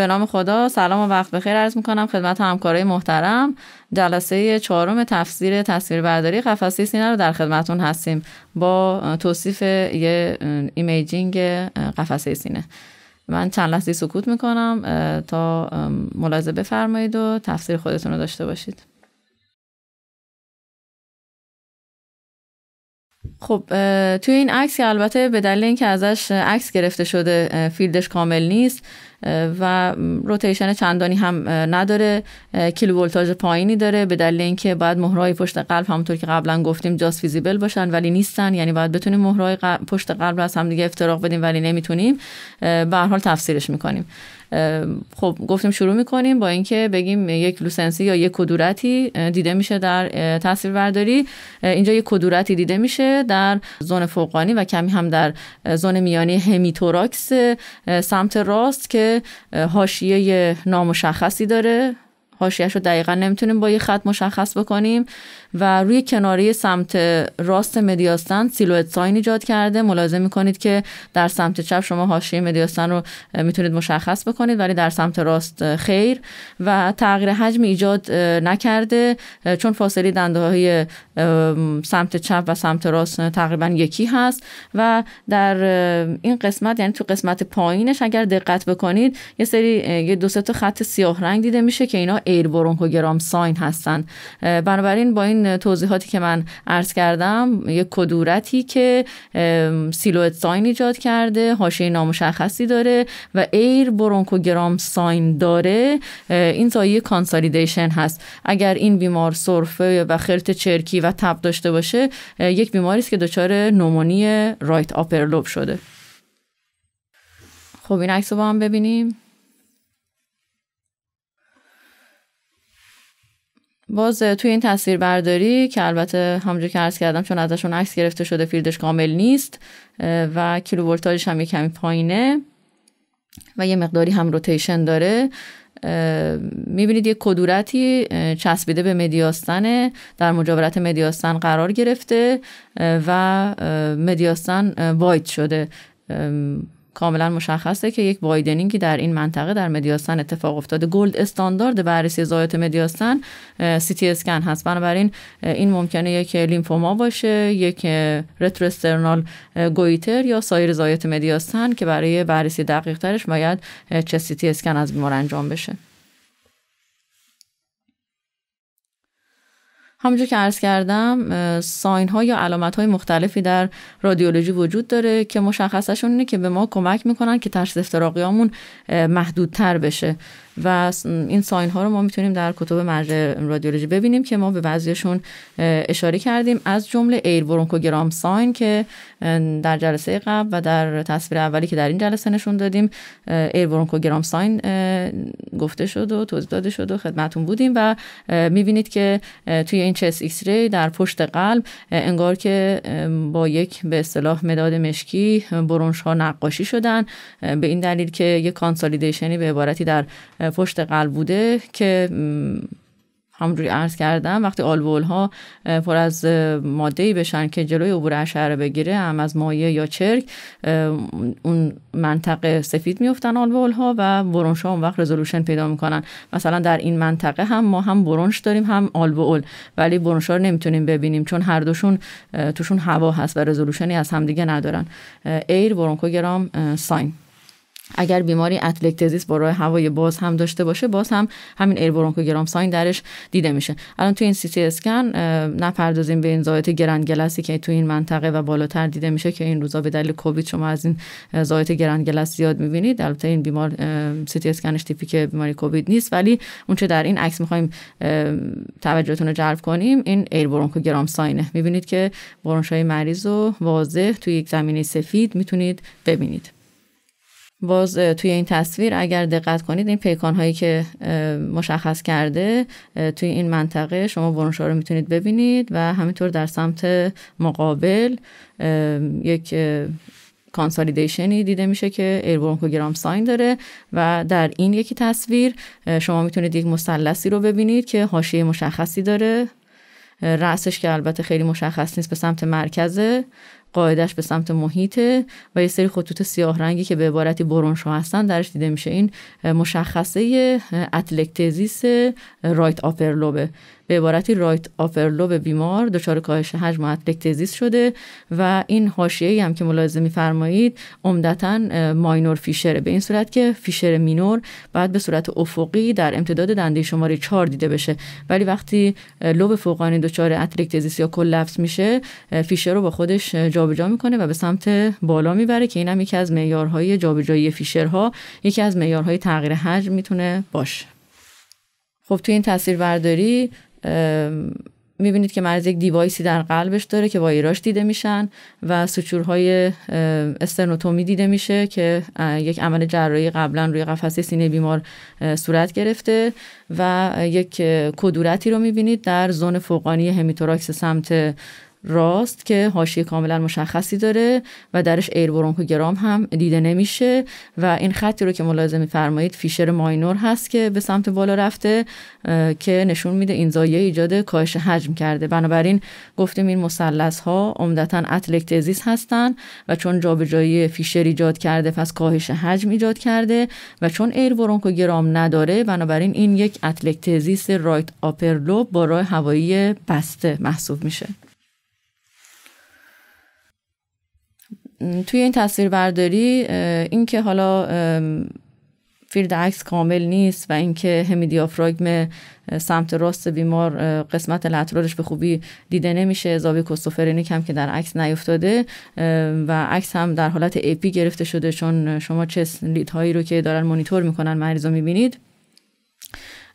به نام خدا سلام و وقت بخیر عرض میکنم خدمت همکارای محترم جلسه چهارم تفسیر تصویربرداری قفسه سینه رو در خدمتون هستیم با توصیف یه ایمیجینگ قفسه سینه من چند لحظه سکوت میکنم تا ملاحظه بفرمایید و تفسیر خودتون رو داشته باشید خب توی این عکس که البته به دلیل اینکه ازش عکس گرفته شده فیلدش کامل نیست و روتیشن چندانی هم نداره کیلو ولتاژ پایینی داره به دلیل اینکه باید مهرهای پشت قلب همونطور که قبلا گفتیم جاست فیزیبل باشن ولی نیستن یعنی باید بتونیم مهرهای پشت قلب رو از هم دیگه افتراق بدیم ولی نمیتونیم به هر حال تفسیرش میکنیم خب گفتیم شروع میکنیم با اینکه بگیم یک لوسنسی یا یک کدورتی دیده میشه در تصویر برداری اینجا یک کدورتی دیده میشه در زون فوقانی و کمی هم در زون میانی همیتوراکس سمت راست که حاشیه نامشخصی داره حاشیهش رو دقیقا نمیتونیم با یه خط مشخص بکنیم و روی کناری سمت راست مدیاستن سیلویت ساین ایجاد کرده ملاحظه میکنید که در سمت چپ شما حاشیه مدیاستن رو میتونید مشخص بکنید ولی در سمت راست خیر و تغییر حجم ایجاد نکرده چون فاصله دنده های سمت چپ و سمت راست تقریبا یکی هست و در این قسمت یعنی تو قسمت پایینش اگر دقت بکنید یه سری یه دو تا خط سیاه رنگ دیده میشه که اینا ایر برونکوگرام ساین هستن بنابراین با این توضیحاتی که من عرض کردم یک کدورتی که سیلوت ساین ایجاد کرده حاشیه نامشخصی داره و ایر برونکوگرام ساین داره این سایه کانسالیدیشن هست اگر این بیمار سرفه و خلط چرکی و تب داشته باشه یک بیماری است که دچار نومونی رایت آپرلوب شده خب این عکس رو با هم ببینیم باز توی این تصویر برداری که البته همونجور که عرض کردم چون ازشون عکس گرفته شده فیلدش کامل نیست و کیلو هم یه کمی پایینه و یه مقداری هم روتیشن داره میبینید یه کدورتی چسبیده به مدیاستن در مجاورت مدیاستن قرار گرفته و مدیاستن واید شده کاملا مشخصه که یک وایدنینگی در این منطقه در مدیاستن اتفاق افتاده گلد استاندارد بررسی زایات مدیاستان سی تی اسکن هست بنابراین این ممکنه یک لیمفوما باشه یک رتروسترنال گویتر یا سایر زایات مدیاستن که برای بررسی دقیق ترش باید چه سی تی اسکن از بیمار انجام بشه همونجور که عرض کردم ساین ها یا علامت های مختلفی در رادیولوژی وجود داره که مشخصشون اینه که به ما کمک میکنن که ترس افتراقیامون محدودتر بشه و این ساین ها رو ما میتونیم در کتب مرجع رادیولوژی ببینیم که ما به بعضیشون اشاره کردیم از جمله ایر برونکوگرام ساین که در جلسه قبل و در تصویر اولی که در این جلسه نشون دادیم ایر برونکوگرام ساین گفته شد و توضیح داده شد و خدمتون بودیم و میبینید که توی این چس ایکس ری در پشت قلب انگار که با یک به اصطلاح مداد مشکی برونش ها نقاشی شدن به این دلیل که یک کانسالیدیشنی به عبارتی در پشت قلب بوده که همونجوری عرض کردم وقتی آلوول ها پر از ماده بشن که جلوی عبور اشعه بگیره هم از مایع یا چرک اون منطقه سفید میفتن آلوول ها و برونش ها اون وقت رزولوشن پیدا میکنن مثلا در این منطقه هم ما هم برونش داریم هم آلوول ولی برونش ها رو نمیتونیم ببینیم چون هر دوشون توشون هوا هست و رزولوشنی از همدیگه ندارن ایر برونکوگرام ساین اگر بیماری اتلکتزیس با راه هوای باز هم داشته باشه باز هم همین ایربرونکوگرام ساین درش دیده میشه الان تو این سی تی اسکن نپردازیم به این گرند گلاسی که تو این منطقه و بالاتر دیده میشه که این روزا به دلیل کووید شما از این گرند گرندگلس زیاد میبینید البته این بیمار سی تی اسکنش تیپیک بیماری کووید نیست ولی اونچه در این عکس میخوایم توجهتون رو جلب کنیم این ایربرونکوگرام ساینه میبینید که برونشای مریض و واضح توی یک زمینه سفید میتونید ببینید باز توی این تصویر اگر دقت کنید این پیکان هایی که مشخص کرده توی این منطقه شما برونشا رو میتونید ببینید و همینطور در سمت مقابل یک کانسالیدیشنی دیده میشه که ایربرونکوگرام ساین داره و در این یکی تصویر شما میتونید یک مثلثی رو ببینید که حاشیه مشخصی داره رأسش که البته خیلی مشخص نیست به سمت مرکزه قاعدش به سمت محیطه و یه سری خطوط سیاه رنگی که به عبارتی برونشو هستن درش دیده میشه این مشخصه اتلکتزیس رایت آپرلوبه به عبارتی رایت آپرلوب بیمار دچار کاهش حجم اتلکتزیس شده و این حاشیه‌ای هم که ملاحظه میفرمایید عمدتا ماینور فیشره به این صورت که فیشر مینور بعد به صورت افقی در امتداد دنده شماره 4 دیده بشه ولی وقتی لوب فوقانی دچار اتلکتزیس یا کلپس میشه فیشر رو با خودش جا جابجا میکنه و به سمت بالا میبره که اینم یکی از معیارهای جابجایی فیشرها یکی از معیارهای تغییر حجم میتونه باشه خب توی این تاثیربرداری میبینید که مرز یک دیوایسی در قلبش داره که وایراش دیده میشن و سوچورهای استرنوتومی دیده میشه که یک عمل جراحی قبلا روی قفسه سینه بیمار صورت گرفته و یک کدورتی رو میبینید در زون فوقانی همیتوراکس سمت راست که حاشیه کاملا مشخصی داره و درش ایر هم دیده نمیشه و این خطی رو که ملاحظه میفرمایید فیشر ماینور هست که به سمت بالا رفته که نشون میده این زاویه ایجاد کاهش حجم کرده بنابراین گفتیم این مثلث ها عمدتا اتلکتزیس هستن و چون جابجایی فیشر ایجاد کرده پس کاهش حجم ایجاد کرده و چون ایر گرام نداره بنابراین این یک اتلکتزیس رایت آپر لوب با راه هوایی بسته محسوب میشه توی این تصویربرداری اینکه حالا فیلد عکس کامل نیست و اینکه همی دیافراگم سمت راست بیمار قسمت لترالش به خوبی دیده نمیشه اضافه کوستوفرنیک هم که در عکس نیفتاده و عکس هم در حالت اپی گرفته شده چون شما چه هایی رو که دارن مانیتور میکنن مریض رو میبینید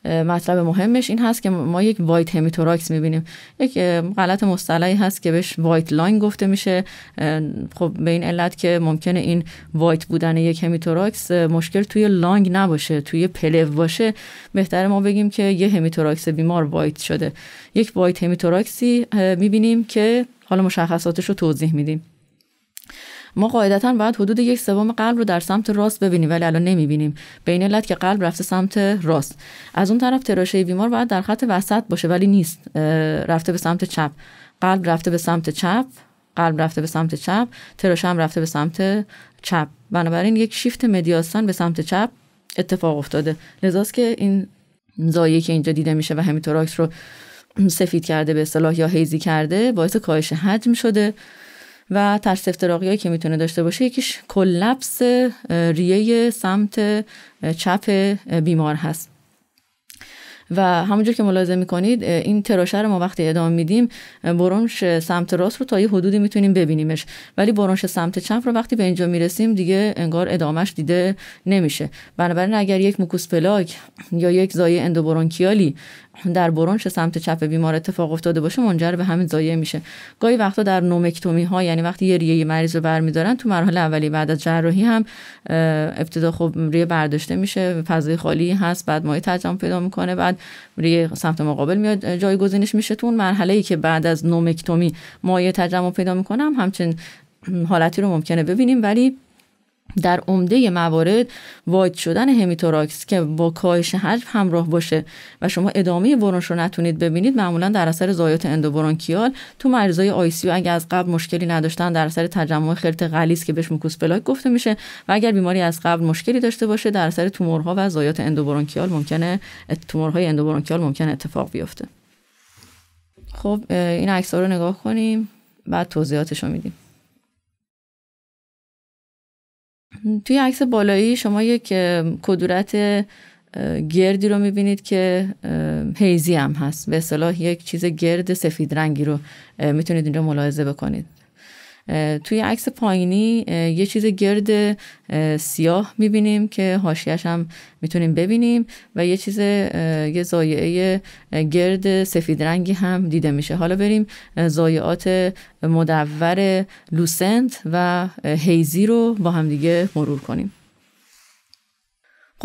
مطلب مهمش این هست که ما یک وایت همیتوراکس میبینیم یک غلط مصطلحی هست که بهش وایت لاین گفته میشه خب به این علت که ممکنه این وایت بودن یک همیتوراکس مشکل توی لانگ نباشه توی پلو باشه بهتر ما بگیم که یه همیتوراکس بیمار وایت شده یک وایت همیتوراکسی میبینیم که حالا مشخصاتش رو توضیح میدیم ما قاعدتا باید حدود یک سوم قلب رو در سمت راست ببینیم ولی الان نمیبینیم به این علت که قلب رفته سمت راست از اون طرف تراشه بیمار باید در خط وسط باشه ولی نیست رفته به سمت چپ قلب رفته به سمت چپ قلب رفته به سمت چپ تراشه هم رفته به سمت چپ بنابراین یک شیفت مدیاستان به سمت چپ اتفاق افتاده لذاست که این زایی که اینجا دیده میشه و همیتوراکس رو سفید کرده به اصطلاح یا هیزی کرده باعث کاهش حجم شده و ترس افتراقی که میتونه داشته باشه یکیش کلپس ریه سمت چپ بیمار هست و همونجور که ملاحظه میکنید این تراشه رو ما وقتی ادامه میدیم برونش سمت راست رو تا یه حدودی میتونیم ببینیمش ولی برونش سمت چپ رو وقتی به اینجا میرسیم دیگه انگار ادامش دیده نمیشه بنابراین اگر یک موکوس پلاک یا یک زایه اندوبرونکیالی در برونش سمت چپ بیمار اتفاق افتاده باشه منجر به همین زایه میشه گاهی وقتا در نومکتومی ها یعنی وقتی یه ریه مریض رو برمیدارن تو مرحله اولی بعد از جراحی هم ابتدا خب ریه برداشته میشه فضای خالی هست بعد مایع تجمع پیدا میکنه بعد میاد روی سمت مقابل میاد جایگزینش میشه تو اون مرحله ای که بعد از نومکتومی مایع تجمع پیدا میکنم همچنین حالتی رو ممکنه ببینیم ولی در عمده موارد واید شدن همیتوراکس که با کاهش حجم همراه باشه و شما ادامه برونش رو نتونید ببینید معمولا در اثر زایات اندوبرونکیال تو مریضای آی سی اگه از قبل مشکلی نداشتن در اثر تجمع خلط غلیظ که بهش موکوس پلاک گفته میشه و اگر بیماری از قبل مشکلی داشته باشه در اثر تومورها و زایات اندوبرونکیال ممکنه تومورهای اندوبرونکیال ممکنه اتفاق بیفته خب این عکس‌ها رو نگاه کنیم بعد توضیحاتش رو میدیم توی عکس بالایی شما یک کدورت گردی رو میبینید که هیزی هم هست به صلاح یک چیز گرد سفید رنگی رو میتونید اینجا ملاحظه بکنید توی عکس پایینی یه چیز گرد سیاه میبینیم که هاشیش هم میتونیم ببینیم و یه چیز یه زایعه گرد سفید رنگی هم دیده میشه حالا بریم زایعات مدور لوسنت و هیزی رو با همدیگه مرور کنیم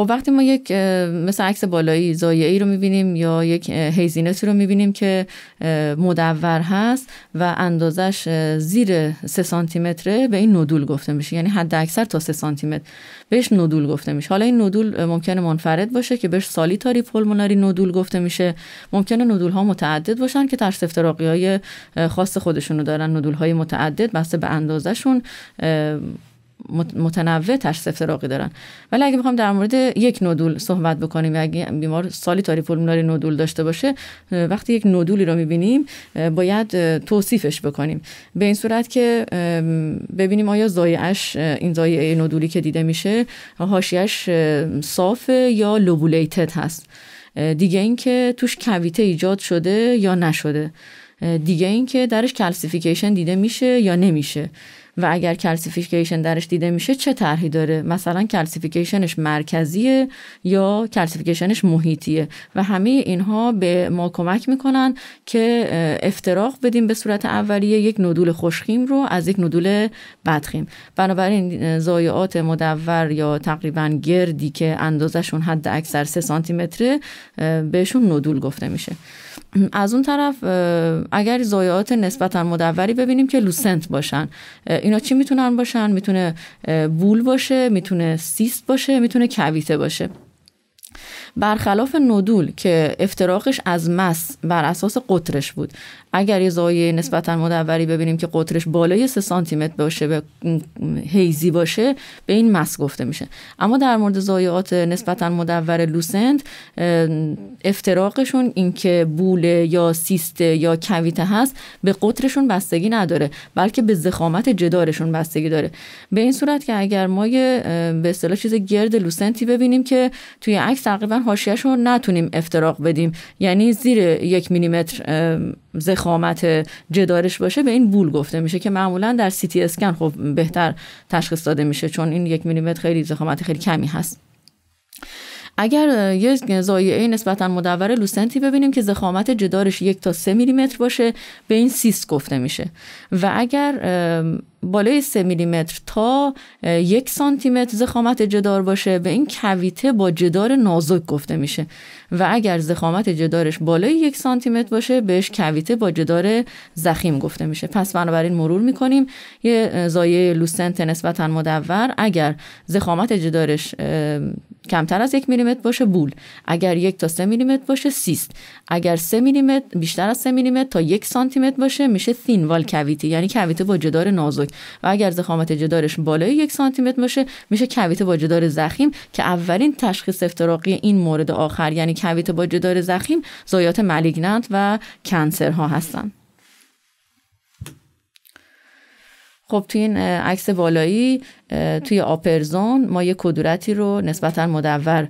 خب وقتی ما یک مثل عکس بالایی زایعی رو میبینیم یا یک هیزینتی رو میبینیم که مدور هست و اندازش زیر 3 سانتی به این نودول گفته میشه یعنی حد اکثر تا 3 سانتی متر بهش نودول گفته میشه حالا این ندول ممکنه منفرد باشه که بهش سالیتاری پلموناری ندول گفته میشه ممکنه نودول ها متعدد باشن که ترس افتراقی های خاص خودشونو دارن ندول های متعدد بسته به اندازشون متنوع تشخیص افتراقی دارن ولی اگه بخوام در مورد یک نودول صحبت بکنیم و اگه بیمار سالی تاری فرمولار نودول داشته باشه وقتی یک نودولی رو میبینیم باید توصیفش بکنیم به این صورت که ببینیم آیا زایعش این زایعه نودولی که دیده میشه هاشیش صاف یا لوبولیتد هست دیگه اینکه توش کویته ایجاد شده یا نشده دیگه اینکه درش کلسیفیکیشن دیده میشه یا نمیشه و اگر کلسیفیکیشن درش دیده میشه چه طرحی داره مثلا کلسیفیکیشنش مرکزیه یا کلسیفیکیشنش محیطیه و همه اینها به ما کمک میکنن که افتراق بدیم به صورت اولیه یک ندول خوشخیم رو از یک ندول بدخیم بنابراین زایعات مدور یا تقریبا گردی که اندازشون حد اکثر 3 سانتی متره بهشون ندول گفته میشه از اون طرف اگر زایات نسبتا مدوری ببینیم که لوسنت باشن اینا چی میتونن باشن میتونه بول باشه میتونه سیست باشه میتونه کویته باشه برخلاف ندول که افتراقش از مس بر اساس قطرش بود اگر یه زاویه نسبتا مدوری ببینیم که قطرش بالای 3 سانتی متر باشه به هیزی باشه به این مس گفته میشه اما در مورد زایعات نسبتا مدور لوسنت افتراقشون اینکه بوله یا سیست یا کویته هست به قطرشون بستگی نداره بلکه به زخامت جدارشون بستگی داره به این صورت که اگر ما یه به اصطلاح چیز گرد لوسنتی ببینیم که توی عکس تقریبا حاشیه‌شون نتونیم افتراق بدیم یعنی زیر یک میلیمتر زخامت جدارش باشه به این بول گفته میشه که معمولا در سی تی اسکن خب بهتر تشخیص داده میشه چون این یک میلیمتر خیلی زخامت خیلی کمی هست اگر یه زایعه نسبتا مدور لوسنتی ببینیم که زخامت جدارش یک تا سه میلیمتر باشه به این سیست گفته میشه و اگر بالای سه میلیمتر تا یک سانتیمتر زخامت جدار باشه به این کویته با جدار نازک گفته میشه و اگر زخامت جدارش بالای یک سانتیمتر باشه بهش کویته با جدار زخیم گفته میشه پس بنابراین مرور میکنیم یه زایه لوسنت نسبتا مدور اگر زخامت جدارش کمتر از یک میلیمتر باشه بول اگر یک تا سه میلیمتر باشه سیست اگر سه میلیمتر بیشتر از سه میلیمتر تا یک سانتیمتر باشه میشه تین وال کویتی یعنی کویته با جدار نازک و اگر زخامت جدارش بالای یک سانتیمتر باشه میشه کویته با جدار زخیم که اولین تشخیص افتراقی این مورد آخر یعنی کویته با جدار زخیم زایات ملیگننت و کانسرها هستند خب تو این عکس بالایی توی آپرزون ما یه کدورتی رو نسبتا مدور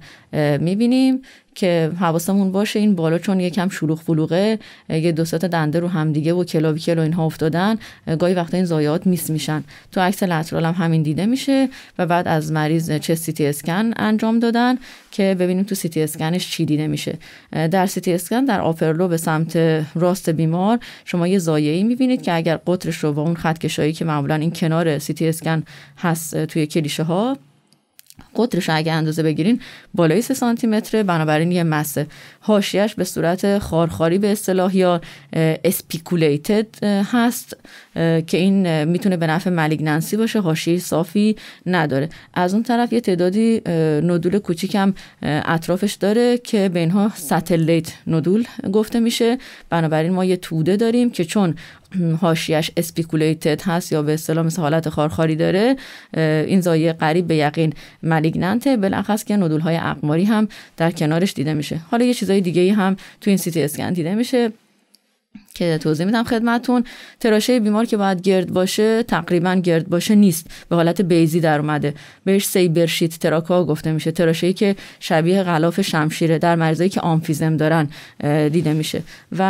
میبینیم که حواسمون باشه این بالا چون یکم شلوغ فلوغه یه دو تا دنده رو همدیگه و کلاویکل و اینها افتادن گاهی وقتا این زایات میس میشن تو عکس لترال هم همین دیده میشه و بعد از مریض چه سیتی اسکن انجام دادن که ببینیم تو سیتی اسکنش چی دیده میشه در سیتی اسکن در آپرلو به سمت راست بیمار شما یه ضایعی میبینید که اگر قطرش رو با اون خط کشایی که معمولا این کنار سیتی اسکن هست توی کلیشه ها قطرش اگه اندازه بگیرین بالای 3 سانتی متر بنابراین یه مسه حاشیهش به صورت خارخاری به اصطلاح یا اسپیکولیتد هست که این میتونه به نفع ملیگننسی باشه حاشیه صافی نداره از اون طرف یه تعدادی ندول کوچیکم هم اطرافش داره که به اینها ستلیت ندول گفته میشه بنابراین ما یه توده داریم که چون هاشیش اسپیکولیتد هست یا به اصطلاح مثل حالت خارخاری داره این زایه قریب به یقین ملیگننته بالاخص که ندول های اقماری هم در کنارش دیده میشه حالا یه چیزای دیگه هم تو این سیتی اسکن دیده میشه که توضیح میدم خدمتون تراشه بیمار که باید گرد باشه تقریبا گرد باشه نیست به حالت بیزی در اومده بهش سیبرشیت تراکا گفته میشه تراشه که شبیه غلاف شمشیره در مریضایی که آمفیزم دارن دیده میشه و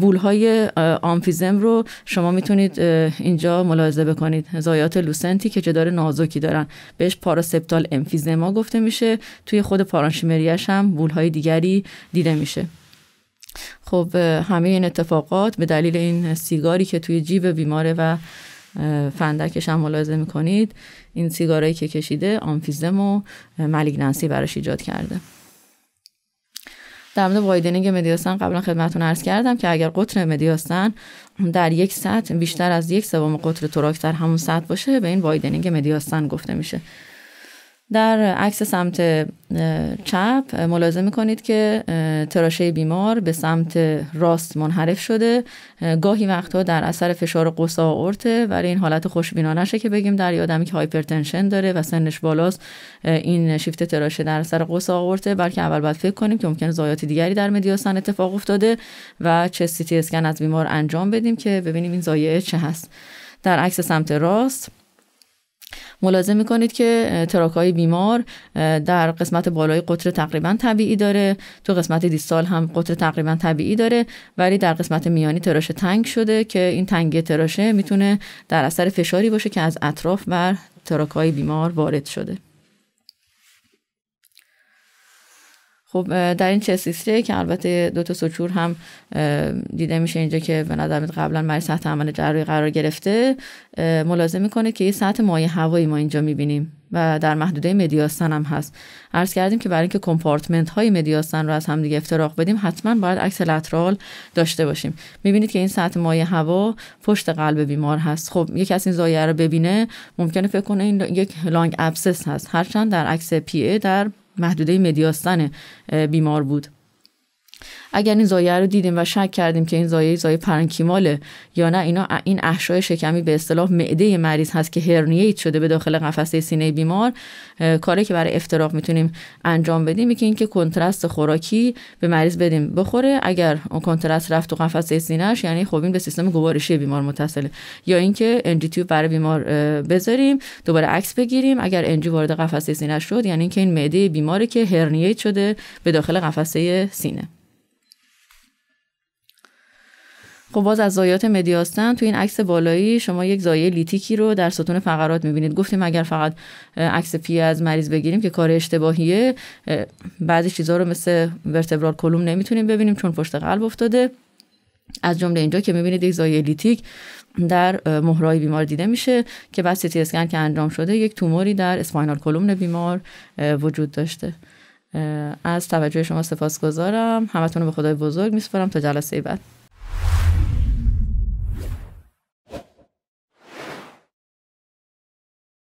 بولهای آمفیزم رو شما میتونید اینجا ملاحظه بکنید زایات لوسنتی که جدار نازکی دارن بهش پاراسپتال امفیزما گفته میشه توی خود پارانشیمریاش هم بولهای دیگری دیده میشه خب همه این اتفاقات به دلیل این سیگاری که توی جیب بیماره و فندکش هم ملاحظه میکنید این سیگارایی که کشیده آنفیزم و ملیگننسی براش ایجاد کرده در مورد وایدنینگ مدیاستن قبلا خدمتتون عرض کردم که اگر قطر مدیاستن در یک سطح بیشتر از یک سوم قطر تراک در همون سطح باشه به این وایدنینگ مدیاستن گفته میشه در عکس سمت چپ ملاحظه میکنید که تراشه بیمار به سمت راست منحرف شده گاهی وقتها در اثر فشار قصا آورته ولی این حالت خوشبینانشه که بگیم در یادمی که هایپرتنشن داره و سنش بالاست این شیفت تراشه در اثر قصا آورته بلکه اول باید فکر کنیم که ممکن زایات دیگری در مدیاسن اتفاق افتاده و چه سی تی اسکن از بیمار انجام بدیم که ببینیم این زایعه چه هست در عکس سمت راست ملاحظه میکنید که های بیمار در قسمت بالای قطر تقریبا طبیعی داره تو قسمت دیستال هم قطر تقریبا طبیعی داره ولی در قسمت میانی تراشه تنگ شده که این تنگی تراشه میتونه در اثر فشاری باشه که از اطراف بر های بیمار وارد شده خب در این چه لیسته که البته دو تا سچور هم دیده میشه اینجا که به نظر قبلا مریض تحت عمل جراحی قرار گرفته ملاحظه میکنه که یه سطح مایع هوایی ما اینجا میبینیم و در محدوده مدیاستن هم هست عرض کردیم که برای اینکه کمپارتمنت های مدیاستن رو از دیگه افتراق بدیم حتما باید عکس لترال داشته باشیم میبینید که این سطح مایع هوا پشت قلب بیمار هست خب یکی از این زاویه رو ببینه ممکنه فکر کنه این یک لانگ ابسس هست هرچند در عکس پی در محدوده مدیاستان بیمار بود اگر این زایه رو دیدیم و شک کردیم که این زایه زایه پرانکیماله یا نه اینا این احشای شکمی به اصطلاح معده مریض هست که هرنییت شده به داخل قفسه سینه بیمار کاری که برای افتراق میتونیم انجام بدیم که اینکه کنترست خوراکی به مریض بدیم بخوره اگر اون کنترست رفت تو قفسه سینهش یعنی خب این به سیستم گوارشی بیمار متصله یا اینکه انجی برای بیمار بذاریم دوباره عکس بگیریم اگر انجی وارد قفسه سینه شد یعنی اینکه این معده بیماری که هرنییت شده به داخل قفسه سینه خب باز از زایات مدیاستن تو این عکس بالایی شما یک زایه لیتیکی رو در ستون فقرات میبینید گفتیم اگر فقط عکس پی از مریض بگیریم که کار اشتباهیه بعضی چیزها رو مثل ورتبرال کلوم نمیتونیم ببینیم چون پشت قلب افتاده از جمله اینجا که میبینید یک زایه لیتیک در مهرای بیمار دیده میشه که بعد سیتی اسکن که انجام شده یک توموری در اسپاینال کلوم بیمار وجود داشته از توجه شما سپاسگزارم همتون رو به خدای بزرگ میسپارم تا جلسه بعد